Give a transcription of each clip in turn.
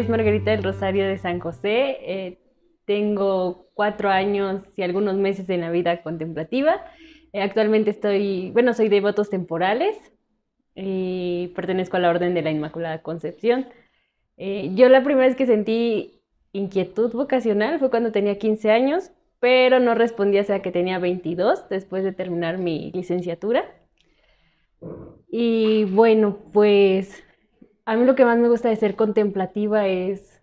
es Margarita del Rosario de San José. Eh, tengo cuatro años y algunos meses en la vida contemplativa. Eh, actualmente estoy, bueno, soy de temporales y pertenezco a la Orden de la Inmaculada Concepción. Eh, yo la primera vez que sentí inquietud vocacional fue cuando tenía 15 años, pero no respondí hasta que tenía 22, después de terminar mi licenciatura. Y bueno, pues a mí lo que más me gusta de ser contemplativa es,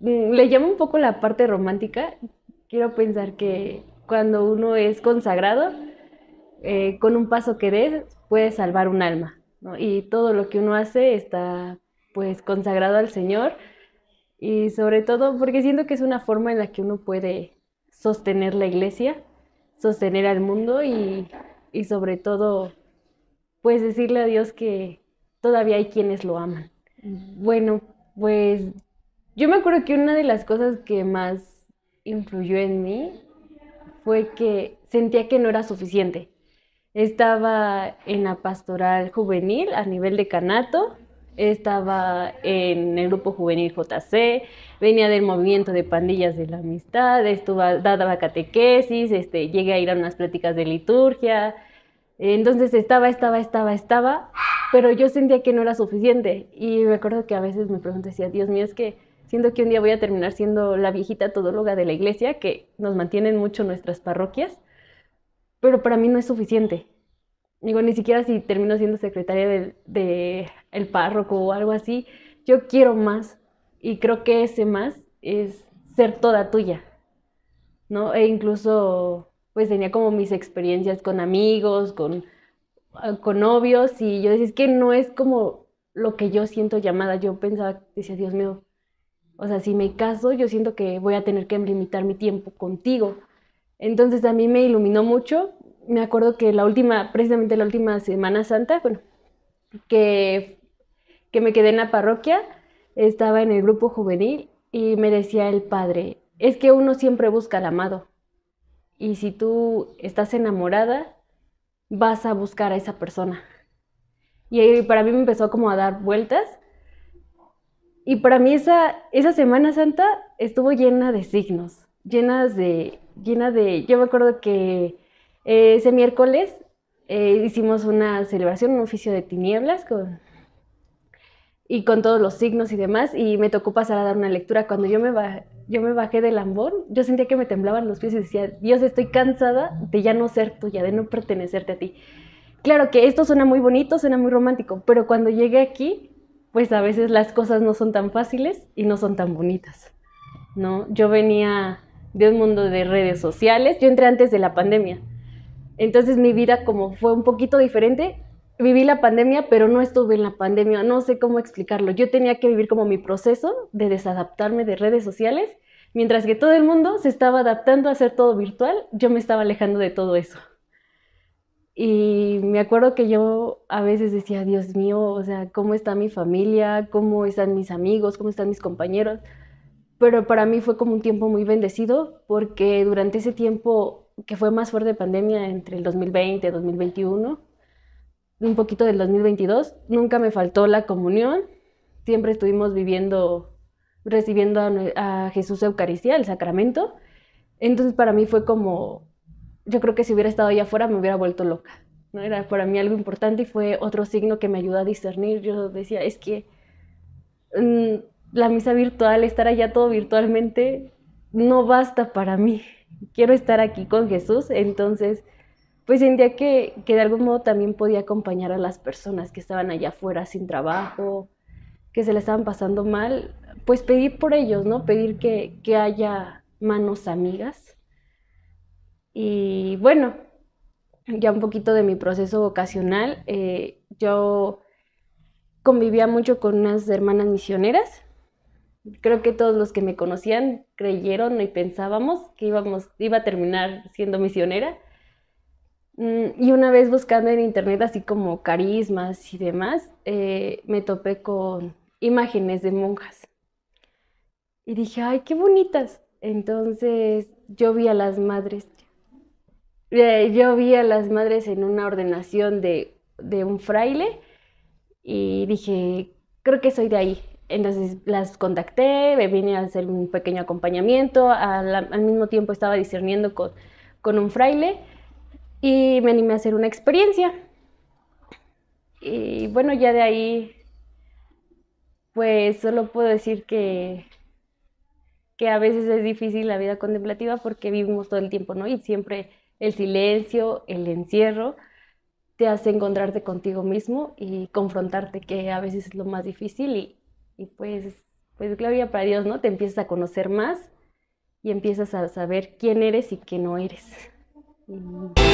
mm, le llamo un poco la parte romántica, quiero pensar que cuando uno es consagrado, eh, con un paso que des, puede salvar un alma, ¿no? Y todo lo que uno hace está pues consagrado al Señor y sobre todo porque siento que es una forma en la que uno puede sostener la iglesia, sostener al mundo y, y sobre todo pues decirle a Dios que, todavía hay quienes lo aman. Bueno, pues yo me acuerdo que una de las cosas que más influyó en mí fue que sentía que no era suficiente. Estaba en la pastoral juvenil a nivel de canato, estaba en el grupo juvenil JC, venía del movimiento de pandillas de la amistad, estuvo, daba catequesis, este, llegué a ir a unas pláticas de liturgia, entonces estaba, estaba, estaba, estaba, pero yo sentía que no era suficiente. Y recuerdo que a veces me pregunté, decía, Dios mío, es que siento que un día voy a terminar siendo la viejita todóloga de la iglesia, que nos mantienen mucho nuestras parroquias, pero para mí no es suficiente. Digo, ni siquiera si termino siendo secretaria del de párroco o algo así, yo quiero más. Y creo que ese más es ser toda tuya, ¿no? E incluso pues tenía como mis experiencias con amigos, con, ah, con novios, y yo decía, es que no es como lo que yo siento llamada. Yo pensaba, decía, Dios mío, o sea, si me caso, yo siento que voy a tener que limitar mi tiempo contigo. Entonces a mí me iluminó mucho. Me acuerdo que la última, precisamente la última Semana Santa, bueno, que, que me quedé en la parroquia, estaba en el grupo juvenil y me decía el padre, es que uno siempre busca al amado. Y si tú estás enamorada, vas a buscar a esa persona. Y para mí me empezó como a dar vueltas. Y para mí esa, esa Semana Santa estuvo llena de signos, llenas de, llena de, yo me acuerdo que eh, ese miércoles eh, hicimos una celebración, un oficio de tinieblas con, y con todos los signos y demás, y me tocó pasar a dar una lectura. Cuando yo me, yo me bajé del Lambón, yo sentía que me temblaban los pies y decía, Dios, estoy cansada de ya no ser tuya, de no pertenecerte a ti. Claro que esto suena muy bonito, suena muy romántico, pero cuando llegué aquí, pues a veces las cosas no son tan fáciles y no son tan bonitas, ¿no? Yo venía de un mundo de redes sociales, yo entré antes de la pandemia, entonces mi vida como fue un poquito diferente viví la pandemia, pero no estuve en la pandemia, no sé cómo explicarlo. Yo tenía que vivir como mi proceso de desadaptarme de redes sociales, mientras que todo el mundo se estaba adaptando a hacer todo virtual, yo me estaba alejando de todo eso. Y me acuerdo que yo a veces decía, Dios mío, o sea, ¿cómo está mi familia? ¿Cómo están mis amigos? ¿Cómo están mis compañeros? Pero para mí fue como un tiempo muy bendecido porque durante ese tiempo que fue más fuerte de pandemia entre el 2020 y 2021, un poquito del 2022, nunca me faltó la comunión, siempre estuvimos viviendo, recibiendo a, Jesús Eucaristía, el sacramento, entonces para mí fue como, yo creo que si hubiera estado allá afuera me hubiera vuelto loca, ¿no? Era para mí algo importante y fue otro signo que me ayudó a discernir, yo decía, es que mm, la misa virtual, estar allá todo virtualmente, no basta para mí, quiero estar aquí con Jesús, entonces pues sentía que, que, de algún modo también podía acompañar a las personas que estaban allá afuera sin trabajo, que se le estaban pasando mal, pues pedir por ellos, ¿no? Pedir que, haya manos amigas. Y bueno, ya un poquito de mi proceso vocacional, eh, yo convivía mucho con unas hermanas misioneras. Creo que todos los que me conocían creyeron y pensábamos que íbamos, iba a terminar siendo misionera Mm, y una vez buscando en internet así como carismas y demás, eh, me topé con imágenes de monjas. Y dije, ay, qué bonitas. Entonces yo vi a las madres, eh, yo vi a las madres en una ordenación de, un fraile y dije, creo que soy de ahí. Entonces las contacté, me vine a hacer un pequeño acompañamiento, al, mismo tiempo estaba discerniendo con un fraile y me animé a hacer una experiencia. Y bueno, ya de ahí, pues solo puedo decir que, que a veces es difícil la vida contemplativa porque vivimos todo el tiempo, ¿no? Y siempre el silencio, el encierro, te hace encontrarte contigo mismo y confrontarte, que a veces es lo más difícil. Y, y pues, pues gloria para Dios, ¿no? Te empiezas a conocer más y empiezas a saber quién eres y qué no eres. 嗯。